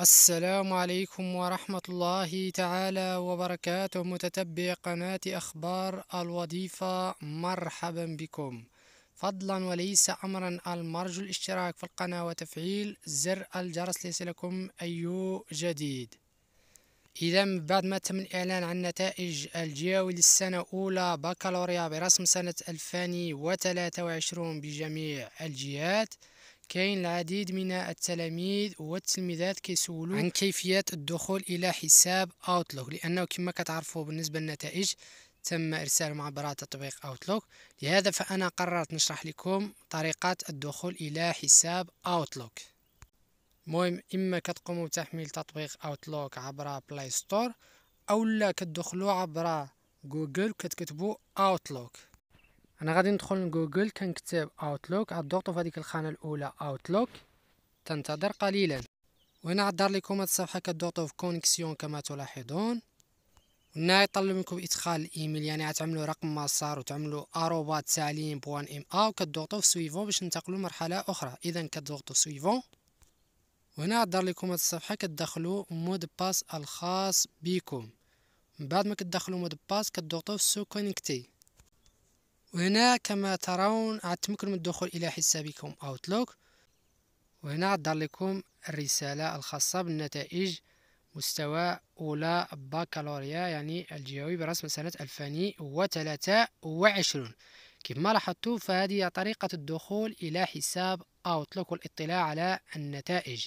السلام عليكم ورحمة الله تعالى وبركاته متتبع قناة أخبار الوظيفة مرحبا بكم فضلا وليس أمرا المرجو الاشتراك في القناة وتفعيل زر الجرس ليصلكم أي جديد إذا بعد ما تم الإعلان عن نتائج الجياوي للسنة الأولى بكالوريا برسم سنة 2023 بجميع الجهات كاين العديد من التلاميذ والتلميذات كيسولوا عن كيفيه الدخول الى حساب اوتلوك لانه كما كتعرفوا بالنسبه للنتائج تم ارسالهم عبر تطبيق اوتلوك لهذا فانا قررت نشرح لكم طريقه الدخول الى حساب اوتلوك مهم اما كتقوموا بتحميل تطبيق اوتلوك عبر بلاي ستور او لا كتدخلوا عبر جوجل كتكتبوا اوتلوك انا غادي ندخل لجوجل كنكتب اوتلوك غضغط في هذيك الخانه الاولى اوتلوك تنتظر قليلا وهنا عدار لكم هذه الصفحه كضغطوا في كونيكسيون كما تلاحظون هنا يطلب منكم ادخال الايميل يعني غتعملوا رقم مسار وتعملوا اروبا تعليم بوان ام ا وكتضغطوا في سويفون باش ننتقلوا لمرحله اخرى اذا كتضغطوا سويفون وهنا عدار لكم هذه الصفحه كتدخلوا مود باس الخاص بكم من بعد ما كتدخلوا مود باس كتضغطوا في سو كونيكتي وهنا كما ترون عاد تمكن الدخول الى حسابكم اوتلوك وهنا عاد لكم الرسالة الخاصة بالنتائج مستوى أولى بكالوريا يعني الجوي برسم سنة 2023 كما لاحظتوا فهذه طريقة الدخول إلى حساب أوتلوك والاطلاع على النتائج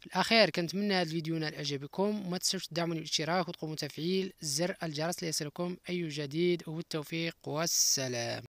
في الاخير كنتمنى هذا الفيديو ينال اعجابكم وما تنساوش تدعموني بالاشتراك وتقوموا تفعيل زر الجرس ليصلكم اي جديد وبالتوفيق والسلام